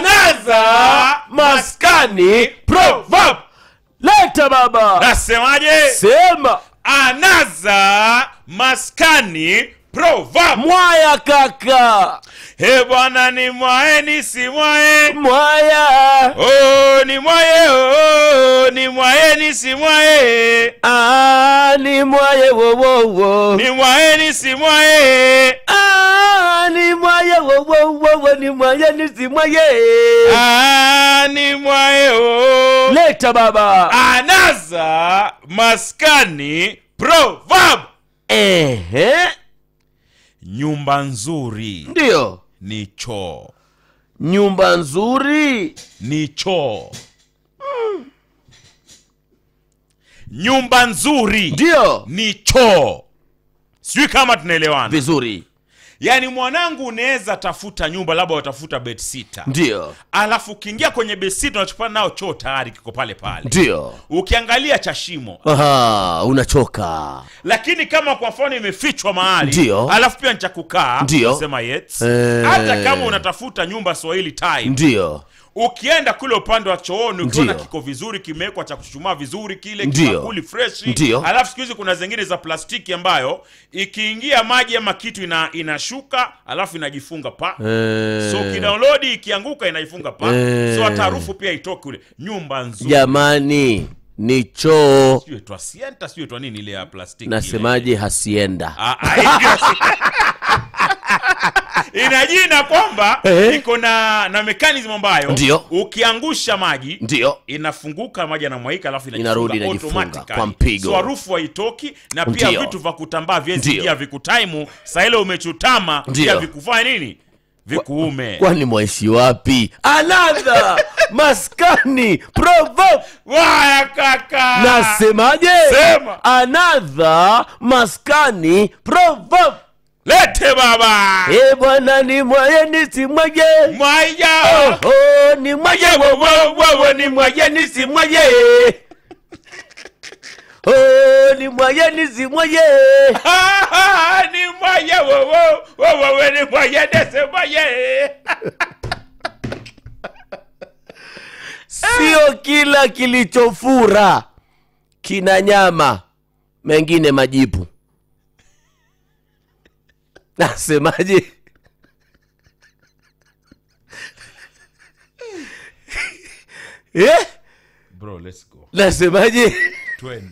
nyamaza maskani proverb leta baba nasemaje sema anaza maskani proverb mwaya kaka he bwana ni mwae ni si mwae mwaya oh, ni mwae oh, ni mwae ni si mwae ah, ni mwae wo wo wo. ni mwae ni si mwae ah, ni mwae wo wo wo wewe ni mwaye nisimwaye ni mwaye ah, o oh, oh. leta baba anaza maskani proverb ehe nyumba nzuri ndiyo ni choo nyumba nzuri ni choo mm. nyumba nzuri ndiyo ni choo sijui kama tunaelewana vizuri yani mwanangu unaweza tafuta nyumba labda watafuta sita ndio alafu ukiingia kwenye sita unachopana nao choo tayari kiko pale pale ndio ukiangalia cha shimo Aha, unachoka lakini kama kwa mfano imefichwa mahali ndio alafu pia ni cha kukaa ndio sema yet eh. hata eee... kama unatafuta nyumba swahili time ndio ukienda kule upande wa chooni ukiona kiko vizuri kimewekwa cha kuchuchumaa vizuri kile kibakuli freshi alafu siku hizi kuna zingine za plastiki ambayo ikiingia maji ama kitu ina, ina inashuka alafu inajifunga pa e. so kidownload ikianguka inajifunga pa e. so hata harufu pia itoke ule nyumba nzuri jamani ni choo sio twa sienta sijui twa nini ile ya plastiki nasemaje hasienda ah, ah ina jina kwamba eh? iko na na mechanism ambayo ndio ukiangusha maji ndio inafunguka maji yanamwaika, alafu inarudi inajifunga kwa mpigo, so harufu haitoki, na pia Ndiyo. vitu vya kutambaa vyezi pia vikutaimu, saa ile umechutama pia vikufanya nini vikuume kwani mwaishi wapi aladha maskani provo waya kaka nasemaje Sema. anadha maskani provo lete baba e bwana ni mwaye ni mwayenisi mwaye mwaya oho ni mwaye wo wo wo wo ni mwaye mwayenisi mwaje Oh, ni mwaye ni nisi mwaye ni mwaye wo wo wo wo ni mwaye nisi mwaye sio kila kilichofura kina nyama mengine majipu nasemaje eh? nasemaje